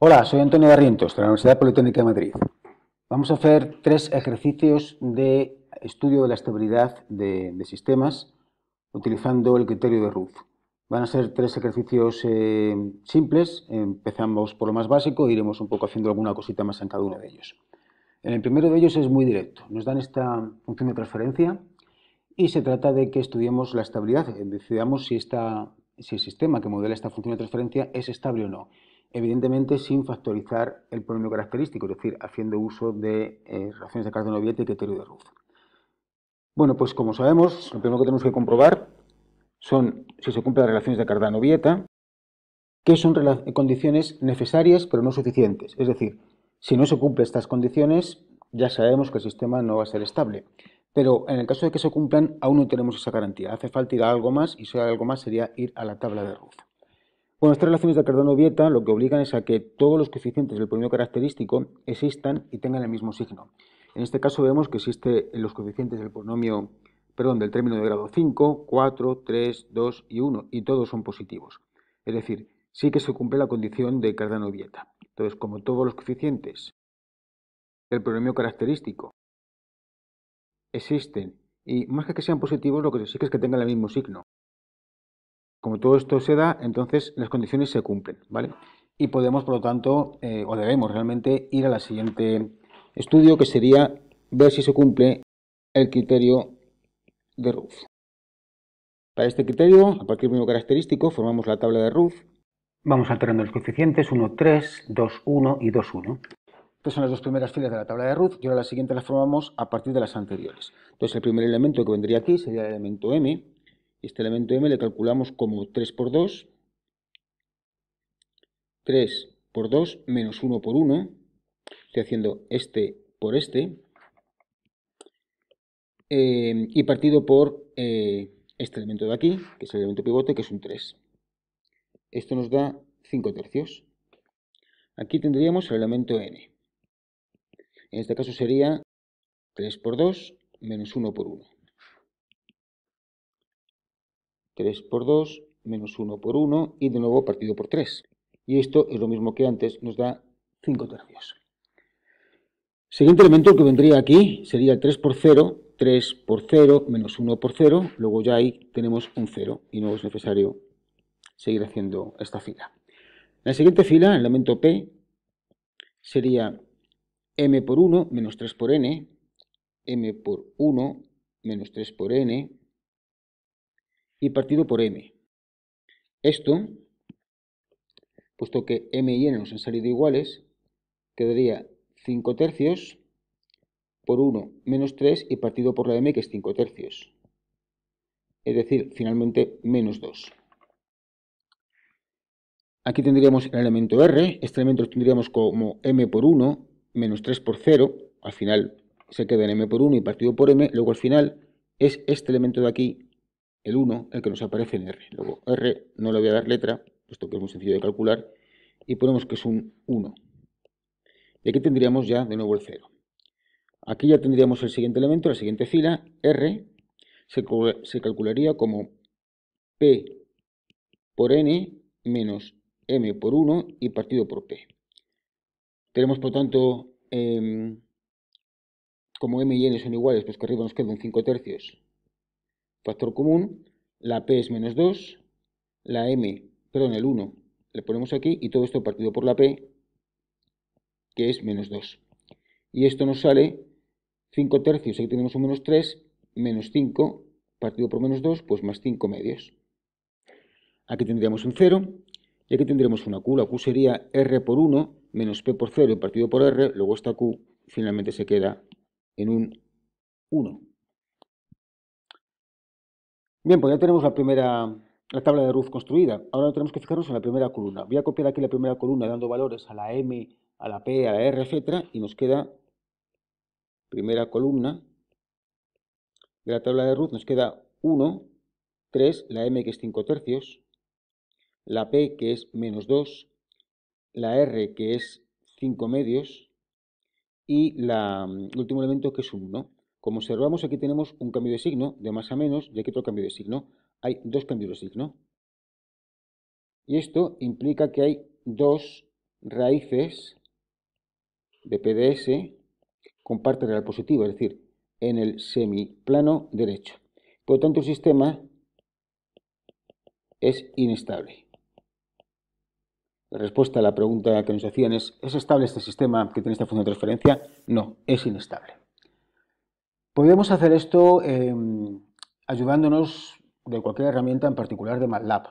Hola, soy Antonio Barrientos de la Universidad Politécnica de Madrid. Vamos a hacer tres ejercicios de estudio de la estabilidad de, sistemas utilizando el criterio de Ruth. Van a ser tres ejercicios eh, simples. Empezamos por lo más básico e iremos un poco haciendo alguna cosita más en cada uno de ellos. En el primero de ellos es muy directo. Nos dan esta función de transferencia y se trata de que estudiemos la estabilidad, decidamos si el sistema que modela esta función de transferencia es estable o no evidentemente sin factorizar el polinomio característico, es decir, haciendo uso de eh, relaciones de Cardano-Vieta y criterio de Ruth. Bueno, pues como sabemos, lo primero que tenemos que comprobar son si se cumplen las relaciones de Cardano-Vieta, que son condiciones necesarias pero no suficientes. Es decir, si no se cumplen estas condiciones, ya sabemos que el sistema no va a ser estable. Pero en el caso de que se cumplan, aún no tenemos esa garantía. Hace falta ir a algo más y si hay algo más sería ir a la tabla de Ruth. Con estas relaciones de Cardano-Vieta lo que obligan es a que todos los coeficientes del polinomio característico existan y tengan el mismo signo. En este caso vemos que existen los coeficientes del polinomio, perdón, del término de grado 5, 4, 3, 2 y 1, y todos son positivos. Es decir, sí que se cumple la condición de Cardano-Vieta. Entonces, como todos los coeficientes del polinomio característico existen, y más que sean positivos, lo que se que es que tengan el mismo signo. Como todo esto se da, entonces las condiciones se cumplen, ¿vale? Y podemos, por lo tanto, eh, o debemos realmente ir a la siguiente estudio, que sería ver si se cumple el criterio de Ruth. Para este criterio, a partir del mismo característico, formamos la tabla de Ruth. Vamos alterando los coeficientes 1, 3, 2, 1 y 2, 1. Estas son las dos primeras filas de la tabla de Ruth y ahora las siguientes las formamos a partir de las anteriores. Entonces el primer elemento que vendría aquí sería el elemento m, este elemento m le calculamos como 3 por 2, 3 por 2 menos 1 por 1, estoy haciendo este por este, eh, y partido por eh, este elemento de aquí, que es el elemento pivote, que es un 3. Esto nos da 5 tercios. Aquí tendríamos el elemento n. En este caso sería 3 por 2 menos 1 por 1. 3 por 2, menos 1 por 1 y de nuevo partido por 3. Y esto es lo mismo que antes, nos da 5 tercios. Siguiente elemento que vendría aquí sería 3 por 0, 3 por 0, menos 1 por 0, luego ya ahí tenemos un 0 y no es necesario seguir haciendo esta fila. La siguiente fila, el elemento P, sería m por 1 menos 3 por n, m por 1 menos 3 por n, y partido por m. Esto, puesto que m y n nos han salido iguales, quedaría 5 tercios por 1 menos 3 y partido por la m que es 5 tercios. Es decir, finalmente menos 2. Aquí tendríamos el elemento r, este elemento lo tendríamos como m por 1 menos 3 por 0, al final se queda en m por 1 y partido por m, luego al final es este elemento de aquí el 1, el que nos aparece en R. Luego R no le voy a dar letra, puesto que es muy sencillo de calcular, y ponemos que es un 1. Y aquí tendríamos ya de nuevo el 0. Aquí ya tendríamos el siguiente elemento, la siguiente fila, R, se, calcularía como P por N menos M por 1 y partido por P. Tenemos por tanto, em, como M y N son iguales, pues que arriba nos queda un 5 tercios Factor común, la P es menos 2, la M, perdón, el 1, le ponemos aquí y todo esto partido por la P, que es menos 2. Y esto nos sale 5 tercios, aquí tenemos un menos 3, menos 5, partido por menos 2, pues más 5 medios. Aquí tendríamos un 0 y aquí tendríamos una Q. La Q sería R por 1 menos P por 0 partido por R, luego esta Q finalmente se queda en un 1. Bien, pues ya tenemos la primera la tabla de Ruth construida. Ahora tenemos que fijarnos en la primera columna. Voy a copiar aquí la primera columna dando valores a la M, a la P, a la R, etcétera, y nos queda primera columna de la tabla de Ruth nos queda 1, 3, la M que es 5 tercios, la P que es menos 2, la R que es 5 medios y la, el último elemento que es 1. Como observamos, aquí tenemos un cambio de signo de más a menos y aquí otro cambio de signo. Hay dos cambios de signo. Y esto implica que hay dos raíces de PDS con parte real positiva, es decir, en el semiplano derecho. Por lo tanto, el sistema es inestable. La respuesta a la pregunta que nos hacían es, ¿es estable este sistema que tiene esta función de transferencia? No, es inestable. Podríamos hacer esto em, ayudándonos de cualquier herramienta, en particular de MATLAB.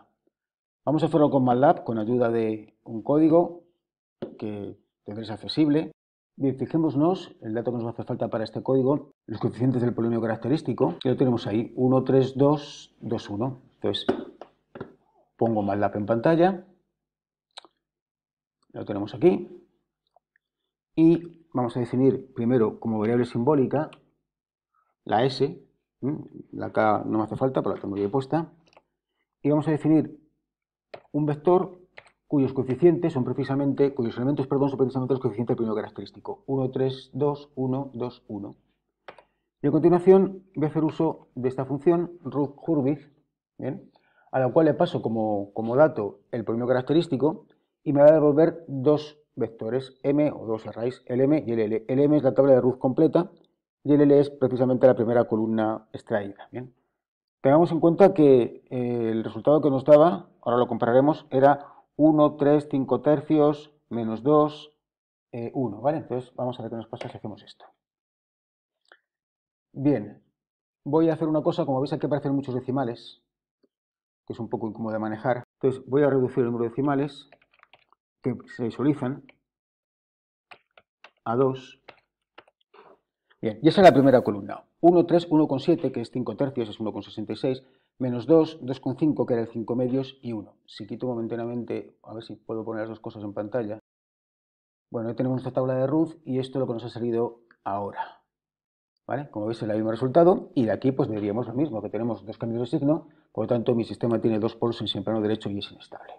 Vamos a hacerlo con MATLAB con ayuda de un código que tendréis accesible. Bien, fijémonos, el dato que nos hace falta para este código, los coeficientes del polinomio característico, que lo tenemos ahí, 1, 3, 2, 2, 1. Entonces, pongo MATLAB en pantalla, lo tenemos aquí, y vamos a definir primero como variable simbólica la S, la K no me hace falta, pero la tengo ya puesta, y vamos a definir un vector cuyos coeficientes son precisamente, cuyos elementos, perdón, son precisamente los coeficientes del primero característico, 1, 3, 2, 1, 2, 1. Y a continuación voy a hacer uso de esta función, ruth a la cual le paso como, dato el primero característico y me va a devolver dos vectores, m o dos arrays, m y El lm es la tabla de root completa, y el L es precisamente la primera columna extraída. ¿bien? Tengamos en cuenta que eh, el resultado que nos daba, ahora lo compararemos, era 1, 3, 5 tercios, menos 2, 1. Eh, ¿vale? Entonces vamos a ver qué nos pasa si hacemos esto. Bien, voy a hacer una cosa, como veis aquí aparecen muchos decimales, que es un poco incómodo de manejar. Entonces voy a reducir el número de decimales que se visualizan a 2 Bien, y esa es la primera columna. 1, 3, 7, que es 5 tercios, es 1,66, menos 2, 2,5, que era el 5 medios, y 1. Si quito momentáneamente, a ver si puedo poner las dos cosas en pantalla. Bueno, ahí tenemos nuestra tabla de Ruth y esto es lo que nos ha salido ahora. Como veis, el mismo resultado y de aquí pues diríamos lo mismo, que tenemos dos cambios de signo, por lo tanto mi sistema tiene dos polos en plano derecho y es inestable.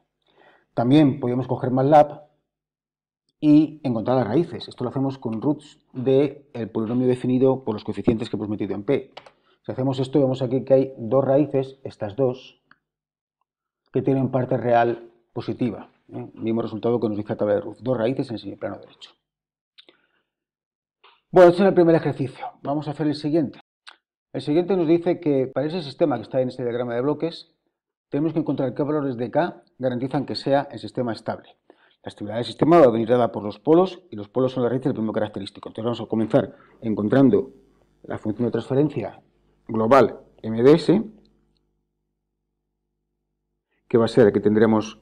También podríamos coger MATLAB y encontrar las raíces. Esto lo hacemos con roots del el polinomio definido por los coeficientes que hemos metido en P. Si hacemos esto, vemos aquí que hay dos raíces, estas dos, que tienen parte real positiva. ¿eh? Mismo resultado que nos dice la tabla de roots. Dos raíces en el plano derecho. Bueno, este es el primer ejercicio. Vamos a hacer el siguiente. El siguiente nos dice que para ese sistema que está en este diagrama de bloques, tenemos que encontrar qué valores de K garantizan que sea el sistema estable. La estabilidad del sistema va a venir dada por los polos y los polos son la raíz del primer característico. Entonces vamos a comenzar encontrando la función de transferencia global MDS, que va a ser que tendremos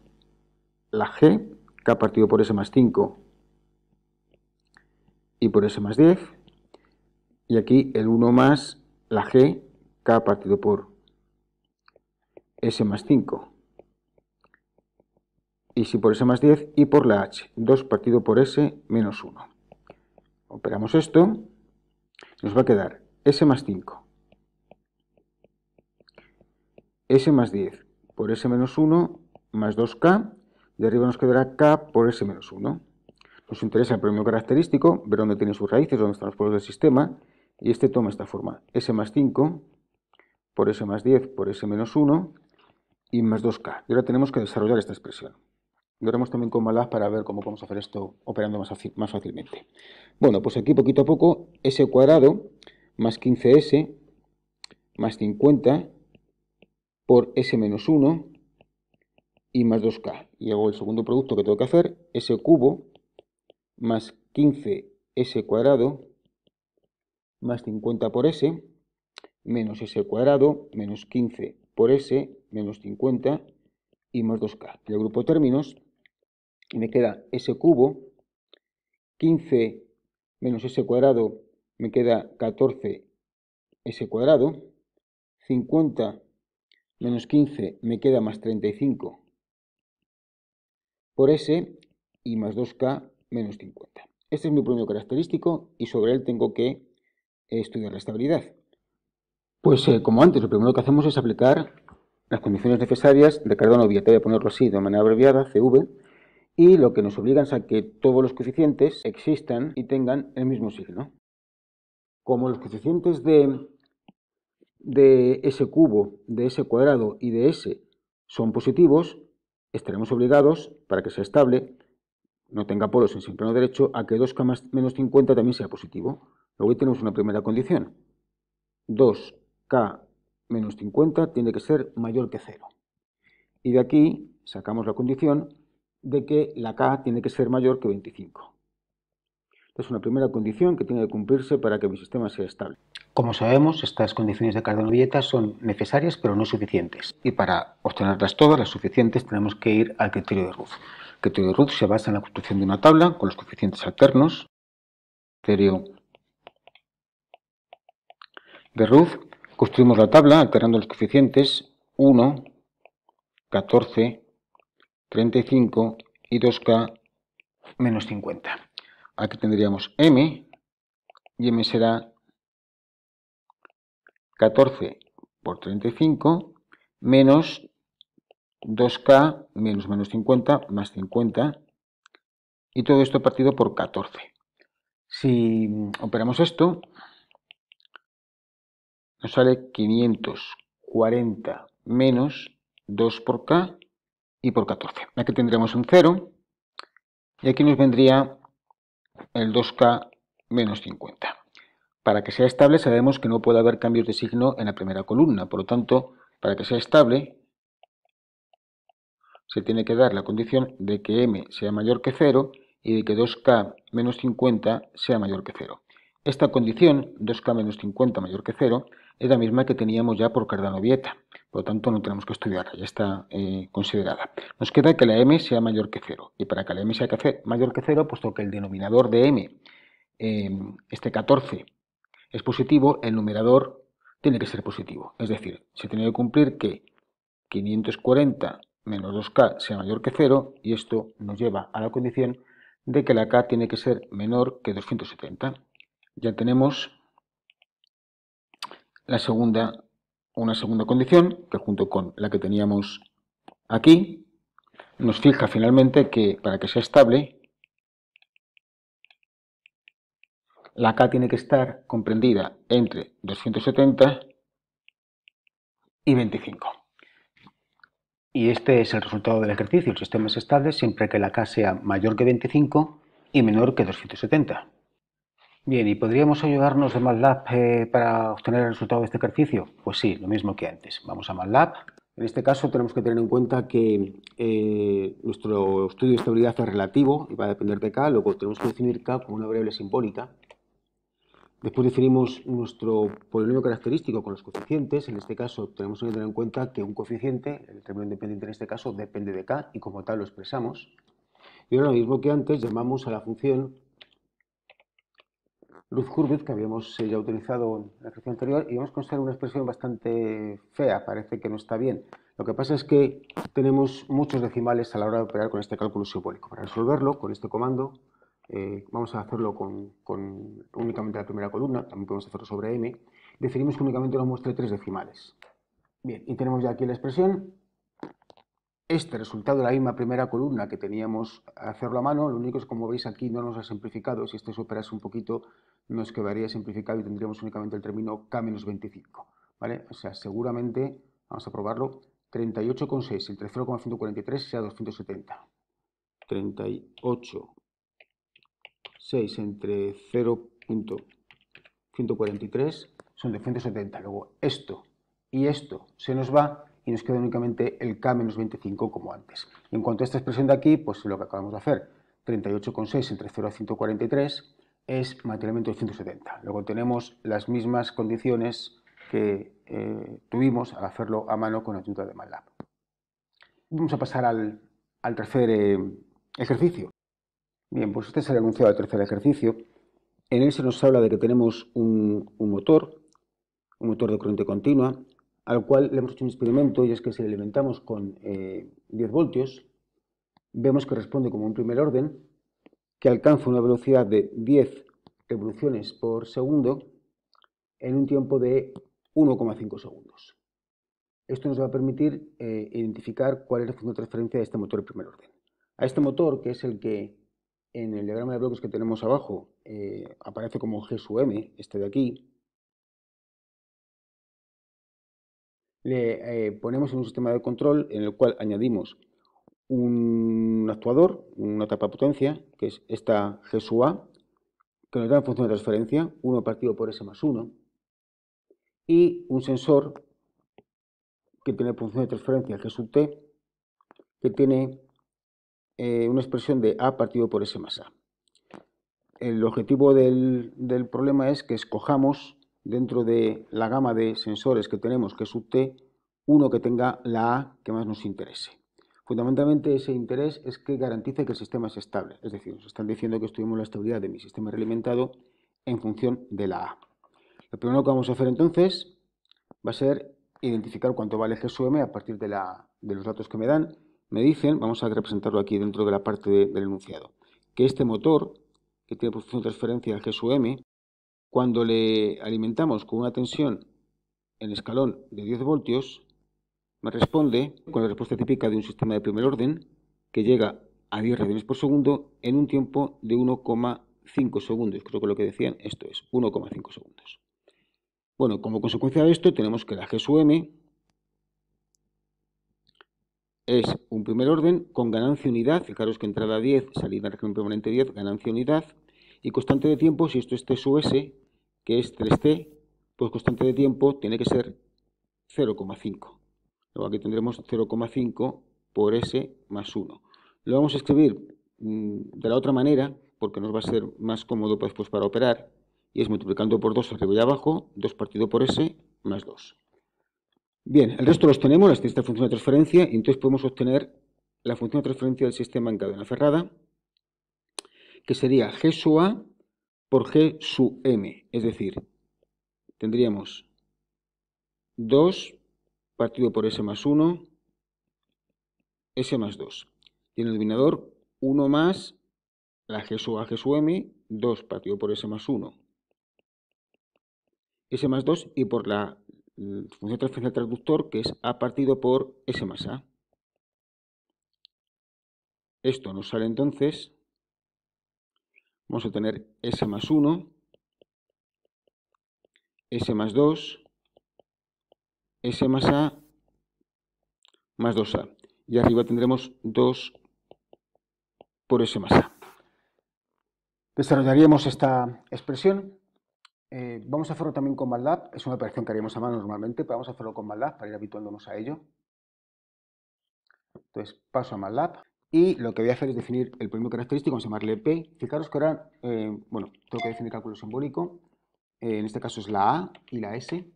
la G, K partido por S más 5 y por S más 10, y aquí el 1 más la G, K partido por S más 5 y si por S más 10 y por la H, 2 partido por S menos 1. Operamos esto, nos va a quedar S más 5, S más 10 por S menos 1 más 2K, de arriba nos quedará K por S menos 1. Nos interesa el premio característico, ver dónde tiene sus raíces, dónde están los polos del sistema, y este toma esta forma, S más 5 por S más 10 por S menos 1 y más 2K. Y ahora tenemos que desarrollar esta expresión. Lo haremos también con malas para ver cómo podemos hacer esto operando más, más fácilmente. Bueno, pues aquí poquito a poco, S cuadrado más 15S más 50 por S menos 1 y más 2K. Y hago el segundo producto que tengo que hacer, S cubo más 15S cuadrado más 50 por S menos S cuadrado menos 15 por S menos 50 y más 2K. El grupo términos y me queda s cubo, 15 menos s cuadrado me queda 14 s cuadrado, 50 menos 15 me queda más 35 por s y más 2k menos 50. Este es mi premio característico y sobre él tengo que estudiar la estabilidad. Pues eh, como antes, lo primero que hacemos es aplicar las condiciones necesarias de carga no Voy a ponerlo así de manera abreviada, CV, y lo que nos obliga es a que todos los coeficientes existan y tengan el mismo signo. Como los coeficientes de, de S cubo, de S cuadrado y de S son positivos, estaremos obligados, para que sea estable, no tenga polos en plano derecho, a que 2, menos 50 también sea positivo. Luego tenemos una primera condición. 2k menos 50 tiene que ser mayor que 0. Y de aquí sacamos la condición de que la K tiene que ser mayor que 25. Es una primera condición que tiene que cumplirse para que mi sistema sea estable. Como sabemos, estas condiciones de cardano son necesarias pero no suficientes. Y para obtenerlas todas, las suficientes, tenemos que ir al criterio de Ruth. El criterio de Ruth se basa en la construcción de una tabla con los coeficientes alternos. Criterio de Ruth. Construimos la tabla alternando los coeficientes 1, 14, 35 y 2K menos 50. Aquí tendríamos M y M será 14 por 35 menos 2K menos menos 50 más 50 y todo esto partido por 14. Si operamos esto, nos sale 540 menos 2 por K y por 14. Aquí tendremos un 0 y aquí nos vendría el 2K menos 50. Para que sea estable sabemos que no puede haber cambios de signo en la primera columna, por lo tanto, para que sea estable se tiene que dar la condición de que m sea mayor que 0 y de que 2k menos 50 sea mayor que 0. Esta condición, 2K menos 50 mayor que 0, es la misma que teníamos ya por Cardano-Vieta, por lo tanto no tenemos que estudiarla, ya está eh, considerada. Nos queda que la m sea mayor que 0, y para que la m sea mayor que 0, puesto que el denominador de m, em, este 14, es positivo, el numerador tiene que ser positivo. Es decir, se tiene que cumplir que 540 menos 2k sea mayor que 0, y esto nos lleva a la condición de que la k tiene que ser menor que 270. Ya tenemos la segunda, una segunda condición, que junto con la que teníamos aquí, nos fija finalmente que para que sea estable, la K tiene que estar comprendida entre 270 y 25. Y este es el resultado del ejercicio. El sistema es estable siempre que la K sea mayor que 25 y menor que 270. Bien, ¿y podríamos ayudarnos de MATLAB eh, para obtener el resultado de este ejercicio? Pues sí, lo mismo que antes. Vamos a MATLAB. En este caso tenemos que tener en cuenta que eh, nuestro estudio de estabilidad es relativo y va a depender de K, luego tenemos que definir K como una variable simbólica. Después definimos nuestro polinomio característico con los coeficientes. En este caso tenemos que tener en cuenta que un coeficiente, el término independiente en este caso, depende de K y como tal lo expresamos. Y ahora lo mismo que antes llamamos a la función luz curbit que habíamos eh, ya utilizado en la sección anterior y vamos a considerar una expresión bastante fea, parece que no está bien. Lo que pasa es que tenemos muchos decimales a la hora de operar con este cálculo simbólico. Para resolverlo con este comando eh, vamos a hacerlo con, únicamente la primera columna, también podemos hacerlo sobre m, definimos que únicamente nos muestre tres decimales. Bien, y tenemos ya aquí la expresión. Este resultado de la misma primera columna que teníamos a hacerlo a mano, lo único es como veis aquí no nos ha simplificado, si esto se es un poquito nos quedaría simplificado y tendríamos únicamente el término K-25. ¿vale? O sea, seguramente, vamos a probarlo, 38,6 entre 0,143 sea 270. 38,6 entre 0,143 son 270. Luego esto y esto se nos va y nos queda únicamente el K-25 como antes. en cuanto a esta expresión de aquí, pues lo que acabamos de hacer, 38,6 entre 0 a 143 es mantenimiento 170, Luego tenemos las mismas condiciones que eh, tuvimos al hacerlo a mano con ayuda de MATLAB. Vamos a pasar al, tercer eh, ejercicio. Bien, pues este es el anuncio del tercer ejercicio. En él se nos habla de que tenemos un, motor, un motor de corriente continua, al cual le hemos hecho un experimento y es que si le alimentamos con 10 eh, voltios, vemos que responde como un primer orden que alcanza una velocidad de 10 revoluciones por segundo en un tiempo de 1,5 segundos. Esto nos va a permitir eh, identificar cuál es la función de transferencia de este motor de primer orden. A este motor, que es el que en el diagrama de bloques que tenemos abajo eh, aparece como G M, este de aquí, le eh, ponemos un sistema de control en el cual añadimos un actuador, una tapa potencia, que es esta A, que nos da función de transferencia 1 partido por S más 1, y un sensor que tiene función de transferencia G T, que tiene eh, una expresión de A partido por S más A. El objetivo del, del problema es que escojamos dentro de la gama de sensores que tenemos G sub T, uno que tenga la A que más nos interese. Fundamentalmente ese interés es que garantice que el sistema es estable, es decir, nos están diciendo que estuvimos la estabilidad de mi sistema realimentado en función de la A. Lo primero que vamos a hacer entonces va a ser identificar cuánto vale G a partir de, los datos que me dan. Me dicen, vamos a representarlo aquí dentro de la parte del enunciado, que este motor, que tiene posición de transferencia G cuando le alimentamos con una tensión en escalón de 10 voltios, me responde con la respuesta típica de un sistema de primer orden que llega a 10 radianes por segundo en un tiempo de 1,5 segundos. Creo que lo que decían esto es 1,5 segundos. Bueno, como consecuencia de esto tenemos que la G sub m es un primer orden con ganancia unidad, fijaros que entrada 10, salida régimen permanente 10, ganancia unidad, y constante de tiempo, si esto es T sub s, que es 3T, pues constante de tiempo tiene que ser 0,5. Luego aquí tendremos 0,5 por S más 1. Lo vamos a escribir mm, de la otra manera, porque nos va a ser más cómodo después pues, para operar, y es multiplicando por 2 arriba y abajo, 2 partido por S más 2. Bien, el resto los tenemos, las esta función de transferencia, y entonces podemos obtener la función de transferencia del sistema en cadena cerrada, que sería G sub A por G sub M, es decir, tendríamos 2 partido por S más 1, S más 2. Tiene el denominador 1 más la G sub A, G sub M, 2 partido por S más 1. S más 2 y por la mm, función del traductor que es A partido por S más A. Esto nos sale entonces, vamos a tener S más 1, S más 2, S más A más 2A. Y arriba tendremos 2 por S más A. Desarrollaríamos esta expresión. Eh, vamos a hacerlo también con MATLAB. Es una operación que haríamos a mano normalmente, pero vamos a hacerlo con MATLAB para ir habituándonos a ello. Entonces paso a MATLAB y lo que voy a hacer es definir el primer característico, vamos a llamarle P. Fijaros que ahora, eh, bueno, tengo que definir cálculo simbólico. Eh, en este caso es la A y la S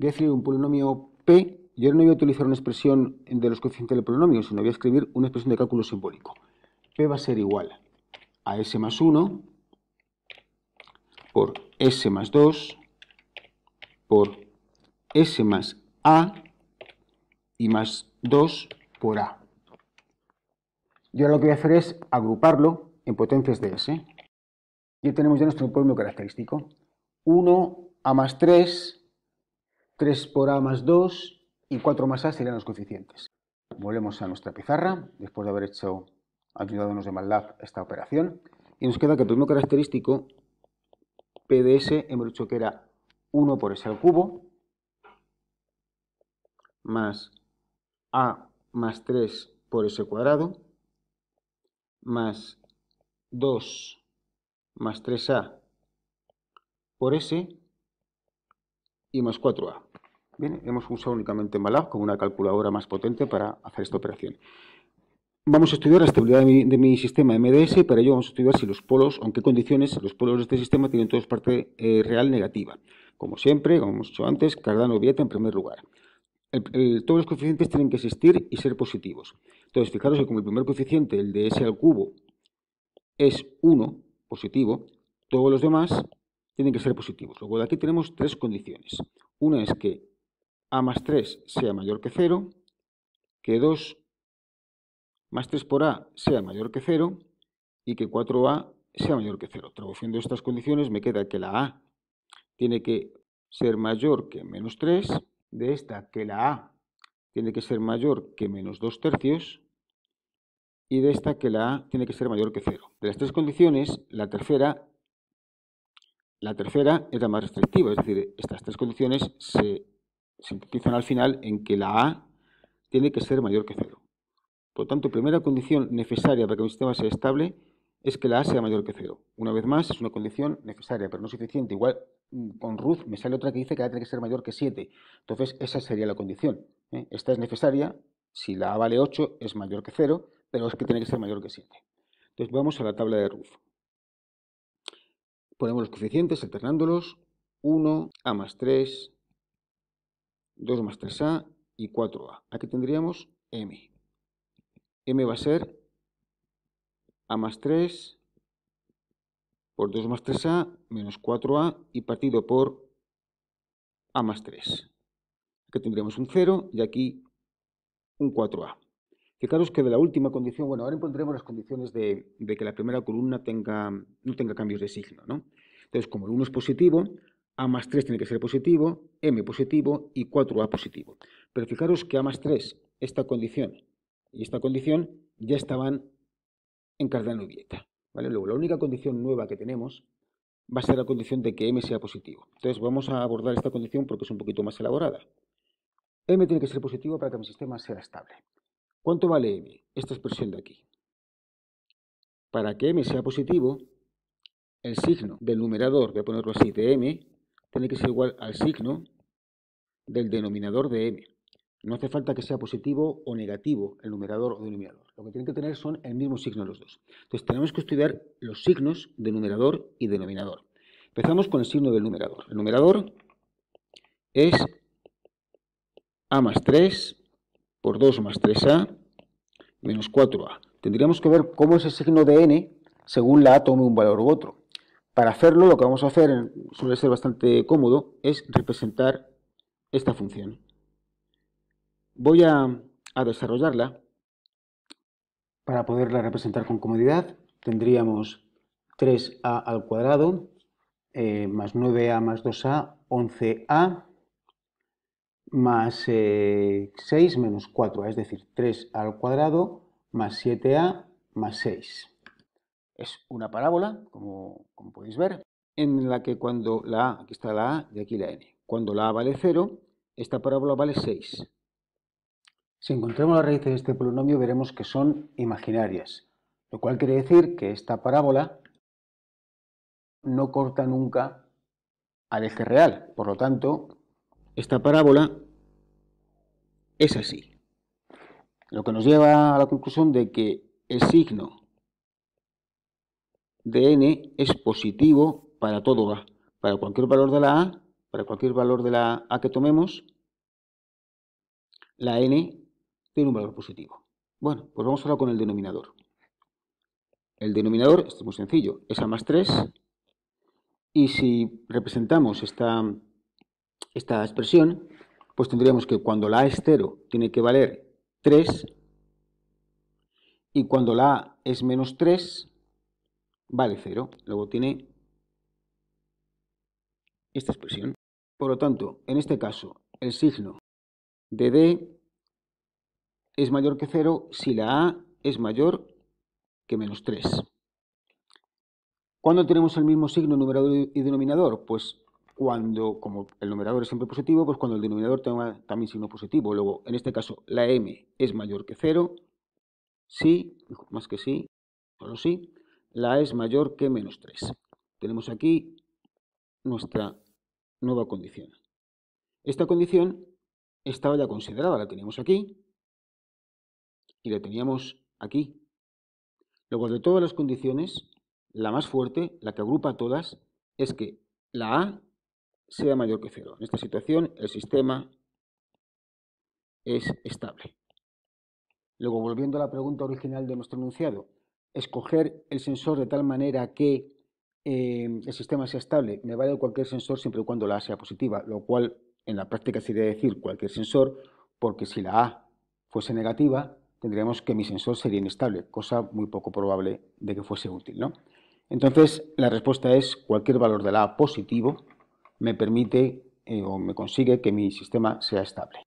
voy a escribir un polinomio P yo no voy a utilizar una expresión de los coeficientes del polinomio, sino voy a escribir una expresión de cálculo simbólico. P va a ser igual a S más 1 por S más 2 por S más A y más 2 por A. Yo ahora lo que voy a hacer es agruparlo en potencias de S. Y tenemos ya nuestro polinomio característico. 1 a más 3 3 por A más 2 y 4 más A serían los coeficientes. Volvemos a nuestra pizarra, después de haber hecho, ayudándonos de MATLAB, esta operación, y nos queda que el primer característico, pds hemos dicho que era 1 por S al cubo, más A más 3 por S cuadrado, más 2 más 3A por S, y más 4A. Bien, hemos usado únicamente MATLAB con una calculadora más potente para hacer esta operación. Vamos a estudiar la estabilidad de mi, sistema MDS y para ello vamos a estudiar si los polos, aunque qué condiciones los polos de este sistema tienen todos parte eh, real negativa. Como siempre, como hemos dicho antes, Cardano-Vieta en primer lugar. todos los coeficientes tienen que existir y ser positivos. Entonces, fijaros que como el primer coeficiente, el de S al cubo, es 1, positivo, todos los demás tienen que ser positivos. Luego de aquí tenemos tres condiciones. Una es que a más 3 sea mayor que 0, que 2 más 3 por a sea mayor que 0 y que 4a sea mayor que 0. Traduciendo estas condiciones me queda que la a tiene que ser mayor que menos 3, de esta que la a tiene que ser mayor que menos 2 tercios y de esta que la a tiene que ser mayor que 0. De las tres condiciones, la tercera la tercera es la más restrictiva, es decir, estas tres condiciones se sintetizan al final en que la A tiene que ser mayor que cero. Por lo tanto, primera condición necesaria para que un sistema sea estable es que la A sea mayor que cero. Una vez más, es una condición necesaria, pero no suficiente. Igual mm, con Ruth me sale otra que dice que A tiene que ser mayor que 7. Entonces, esa sería la condición. ¿eh? Esta es necesaria, si la A vale 8 es mayor que cero, pero es que tiene que ser mayor que 7. Entonces, vamos a la tabla de Ruth. Ponemos los coeficientes alternándolos. 1, A más 3, 2 más 3A y 4A. Aquí tendríamos M. M va a ser A más 3 por 2 más 3A menos 4A y partido por A más 3. Aquí tendríamos un 0 y aquí un 4A. Fijaros que de la última condición, bueno, ahora impondremos las condiciones de, que la primera columna no tenga cambios de signo, ¿no? Entonces, como el 1 es positivo, a más 3 tiene que ser positivo, m positivo y 4a positivo. Pero fijaros que a más 3, esta condición y esta condición ya estaban en cardano dieta, ¿vale? Luego, la única condición nueva que tenemos va a ser la condición de que m sea positivo. Entonces, vamos a abordar esta condición porque es un poquito más elaborada. m tiene que ser positivo para que mi sistema sea estable. ¿Cuánto vale m? Esta expresión de aquí. Para que m sea positivo, el signo del numerador, voy a ponerlo así, de m, tiene que ser igual al signo del denominador de m. No hace falta que sea positivo o negativo el numerador o denominador. Lo que tienen que tener son el mismo signo los dos. Entonces tenemos que estudiar los signos de numerador y denominador. Empezamos con el signo del numerador. El numerador es a más 3 por 2 más 3a menos 4a. Tendríamos que ver cómo es el signo de n según la a tome un valor u otro. Para hacerlo, lo que vamos a hacer, suele ser bastante cómodo, es representar esta función. Voy a, desarrollarla. Para poderla representar con comodidad, tendríamos 3a al cuadrado eh, más 9a más 2a, 11a más 6 eh, menos 4, es decir, 3 al cuadrado más 7a más 6. Es una parábola, como, como podéis ver, en la que cuando la A, aquí está la A y aquí la N, cuando la A vale 0, esta parábola vale 6. Si encontramos las raíces de este polinomio veremos que son imaginarias, lo cual quiere decir que esta parábola no corta nunca al eje real, por lo tanto esta parábola es así. Lo que nos lleva a la conclusión de que el signo de n es positivo para todo a, para cualquier valor de la a, para cualquier valor de la a que tomemos, la n tiene un valor positivo. Bueno, pues vamos ahora con el denominador. El denominador, es muy sencillo, es a más 3, y si representamos esta esta expresión, pues tendríamos que cuando la A es 0 tiene que valer 3 y cuando la A es menos 3 vale 0. Luego tiene esta expresión. Por lo tanto, en este caso, el signo de D es mayor que 0 si la A es mayor que menos 3. ¿Cuándo tenemos el mismo signo numerador y denominador? Pues cuando, como el numerador es siempre positivo, pues cuando el denominador tenga también signo positivo. Luego, en este caso, la m es mayor que 0, sí, más que sí, solo sí, la es mayor que menos 3. Tenemos aquí nuestra nueva condición. Esta condición estaba ya considerada, la teníamos aquí y la teníamos aquí. Luego, de todas las condiciones, la más fuerte, la que agrupa todas, es que la A sea mayor que cero. En esta situación el sistema es estable. Luego, volviendo a la pregunta original de nuestro enunciado, escoger el sensor de tal manera que em, el sistema sea estable me vale cualquier sensor siempre y cuando la A sea positiva, lo cual en la práctica sería decir cualquier sensor, porque si la A fuese negativa, tendríamos que mi sensor sería inestable, cosa muy poco probable de que fuese útil. Entonces, la respuesta es cualquier valor de la A positivo me permite eh, o me consigue que mi sistema sea estable.